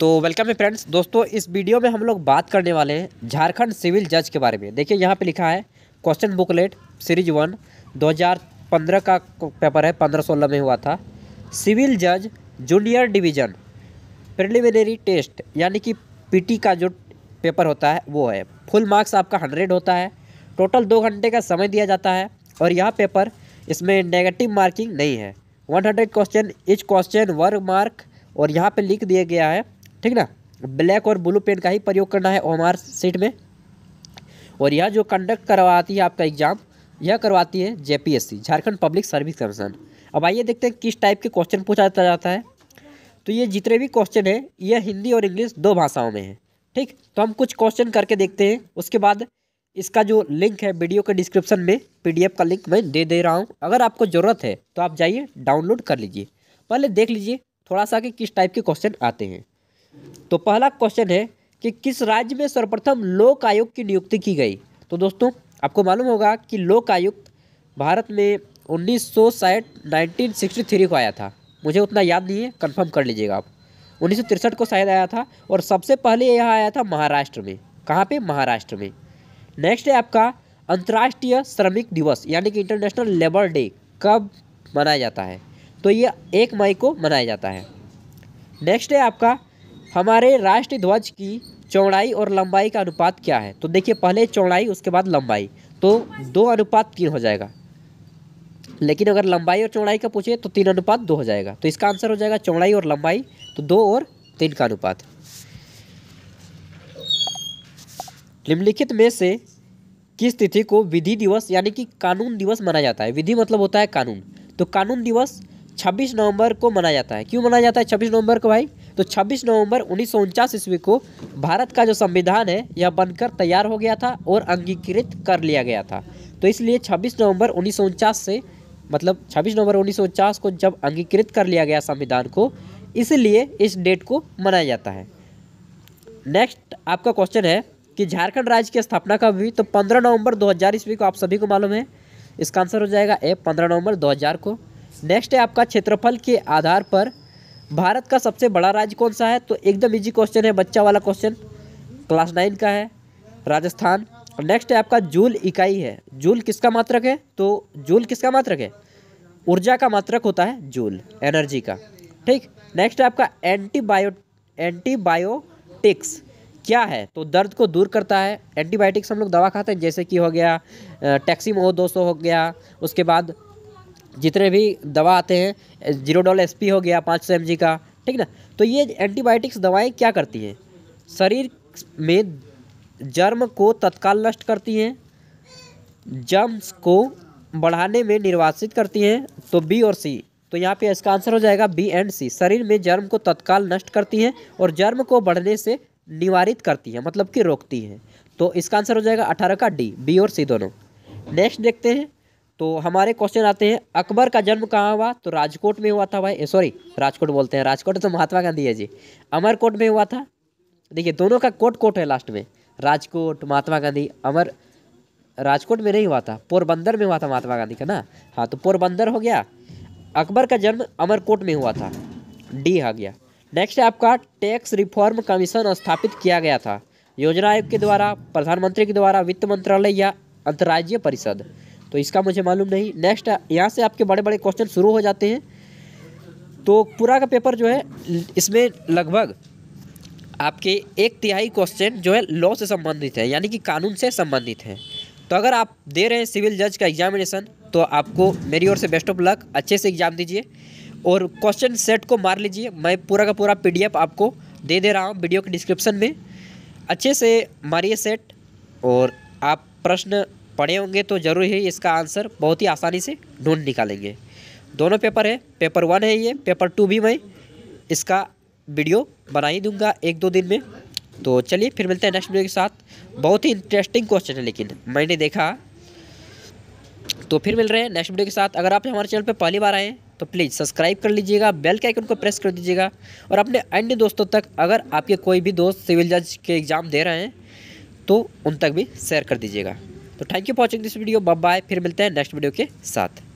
तो वेलकम है फ्रेंड्स दोस्तों इस वीडियो में हम लोग बात करने वाले हैं झारखंड सिविल जज के बारे में देखिए यहाँ पे लिखा है क्वेश्चन बुकलेट सीरीज वन 2015 का पेपर है पंद्रह सोलह में हुआ था सिविल जज जूनियर डिवीजन प्रिलिमिनरी टेस्ट यानी कि पीटी का जो पेपर होता है वो है फुल मार्क्स आपका हंड्रेड होता है टोटल दो घंटे का समय दिया जाता है और यह पेपर इसमें नेगेटिव मार्किंग नहीं है वन क्वेश्चन इच क्वेश्चन वर्ग मार्क और यहाँ पे लिख दिया गया है ठीक ना ब्लैक और ब्लू पेन का ही प्रयोग करना है ओमार सीट में और यह जो कंडक्ट करवाती है आपका एग्जाम यह करवाती है JPSC Jharkhand public service commission अब आइए देखते हैं किस टाइप के क्वेश्चन पूछा जाता है तो ये जितने भी क्वेश्चन हैं यह हिंदी और इंग्लिश दो भाषाओं में है ठीक तो हम कुछ क्वेश्चन करके देखते हैं उसके बाद इसका जो लिंक है वीडियो के डिस्क्रिप्शन में पीडीएफ का लिंक मैं दे दे रहा हूँ अगर आपको ज़रूरत है तो आप जाइए डाउनलोड कर लीजिए पहले देख लीजिए थोड़ा सा कि किस टाइप के क्वेश्चन आते हैं तो पहला क्वेश्चन है कि किस राज्य में सर्वप्रथम लोक आयुक्त की नियुक्ति की गई तो दोस्तों आपको मालूम होगा कि लोक आयुक्त भारत में उन्नीस सौ नाइनटीन सिक्सटी थ्री को आया था मुझे उतना याद नहीं है कन्फर्म कर लीजिएगा आप उन्नीस सौ तिरसठ को शायद आया था और सबसे पहले यह आया था महाराष्ट्र में कहाँ पे महाराष्ट्र में नेक्स्ट है आपका अंतर्राष्ट्रीय श्रमिक दिवस यानी कि इंटरनेशनल लेबर डे कब मनाया जाता है तो ये एक मई को मनाया जाता है नेक्स्ट है आपका हमारे राष्ट्रीय ध्वज की चौड़ाई और लंबाई का अनुपात क्या है तो देखिए पहले चौड़ाई उसके बाद लंबाई तो दो अनुपात तीन हो जाएगा लेकिन अगर लंबाई और चौड़ाई का पूछे तो तीन अनुपात दो हो जाएगा तो इसका आंसर हो जाएगा चौड़ाई और लंबाई तो दो और तीन का अनुपात निम्नलिखित में से किस तिथि को विधि दिवस यानी कि कानून दिवस मनाया जाता है विधि मतलब होता है कानून तो कानून दिवस छब्बीस नवंबर को मनाया जाता है क्यों मनाया जाता है छब्बीस नवंबर को भाई तो 26 नवंबर उन्नीस ईस्वी को भारत का जो संविधान है यह बनकर तैयार हो गया था और अंगीकृत कर लिया गया था तो इसलिए 26 नवंबर उन्नीस से मतलब 26 नवंबर उन्नीस को जब अंगीकृत कर लिया गया संविधान को इसलिए इस डेट को मनाया जाता है नेक्स्ट आपका क्वेश्चन है कि झारखंड राज्य की स्थापना कब हुई तो 15 नवंबर 2000 ईस्वी को आप सभी को मालूम है इसका आंसर हो जाएगा ए 15 नवंबर 2000 को नेक्स्ट है आपका क्षेत्रफल के आधार पर भारत का सबसे बड़ा राज्य कौन सा है तो एकदम इजी क्वेश्चन है बच्चा वाला क्वेश्चन क्लास नाइन का है राजस्थान नेक्स्ट है आपका जूल इकाई है जूल किसका मात्रक है तो जूल किसका मात्रक है ऊर्जा का मात्रक होता है जूल एनर्जी का ठीक नेक्स्ट है आपका एंटीबायो एंटीबायोटिक्स क्या है तो दर्द को दूर करता है एंटीबायोटिक्स हम लोग दवा खाते हैं जैसे कि हो गया टैक्सीमो दो हो गया उसके बाद जितने भी दवा आते हैं जीरो डॉल एस हो गया पाँच सौ एम का ठीक ना तो ये एंटीबायोटिक्स दवाएँ क्या करती हैं शरीर में जर्म को तत्काल नष्ट करती हैं जर्म्स को बढ़ाने में निर्वासित करती हैं तो बी और सी तो यहाँ पे इसका आंसर हो जाएगा बी एंड सी शरीर में जर्म को तत्काल नष्ट करती हैं और जर्म को बढ़ने से निवारित करती हैं मतलब कि रोकती हैं तो इसका आंसर हो जाएगा अठारह का डी बी और सी दोनों नेक्स्ट देखते हैं तो हमारे क्वेश्चन आते हैं अकबर का जन्म कहाँ हुआ तो राजकोट में हुआ था भाई सॉरी राजकोट बोलते हैं राजकोट तो महात्मा गांधी है जी अमरकोट में हुआ था देखिए दोनों का कोट कोट है लास्ट में राजकोट महात्मा गांधी अमर राजकोट में नहीं हुआ था पोरबंदर में हुआ था महात्मा गांधी का ना हाँ तो पोरबंदर हो गया अकबर का जन्म अमरकोट में हुआ था डी आ गया नेक्स्ट आपका टैक्स रिफॉर्म कमीशन स्थापित किया गया था योजना आयोग के द्वारा प्रधानमंत्री के द्वारा वित्त मंत्रालय या अंतर्राज्यीय परिषद तो इसका मुझे मालूम नहीं नेक्स्ट यहाँ से आपके बड़े बड़े क्वेश्चन शुरू हो जाते हैं तो पूरा का पेपर जो है इसमें लगभग आपके एक तिहाई क्वेश्चन जो है लॉ से संबंधित है यानी कि कानून से संबंधित है तो अगर आप दे रहे हैं सिविल जज का एग्जामिनेशन तो आपको मेरी ओर से बेस्ट ऑफ लक अच्छे से एग्ज़ाम दीजिए और क्वेश्चन सेट को मार लीजिए मैं पूरा का पूरा पी आपको दे दे रहा हूँ वीडियो के डिस्क्रिप्शन में अच्छे से मारिए सेट और आप प्रश्न पढ़े होंगे तो ज़रूर ही इसका आंसर बहुत ही आसानी से ढूंढ निकालेंगे दोनों पेपर है पेपर वन है ये पेपर टू भी मैं इसका वीडियो बना ही दूंगा एक दो दिन में तो चलिए फिर मिलते हैं नेक्स्ट वीडियो के साथ बहुत ही इंटरेस्टिंग क्वेश्चन है लेकिन मैंने देखा तो फिर मिल रहे हैं नेक्स्ट वीडियो के साथ अगर आप हमारे चैनल पर पहली बार आएँ तो प्लीज़ सब्सक्राइब कर लीजिएगा बेल के आइकन को प्रेस कर दीजिएगा और अपने अन्य दोस्तों तक अगर आपके कोई भी दोस्त सिविल जज के एग्ज़ाम दे रहे हैं तो उन तक भी शेयर कर दीजिएगा तो thank you for watching this video bye फिर मिलते हैं नेक्स्ट वीडियो के साथ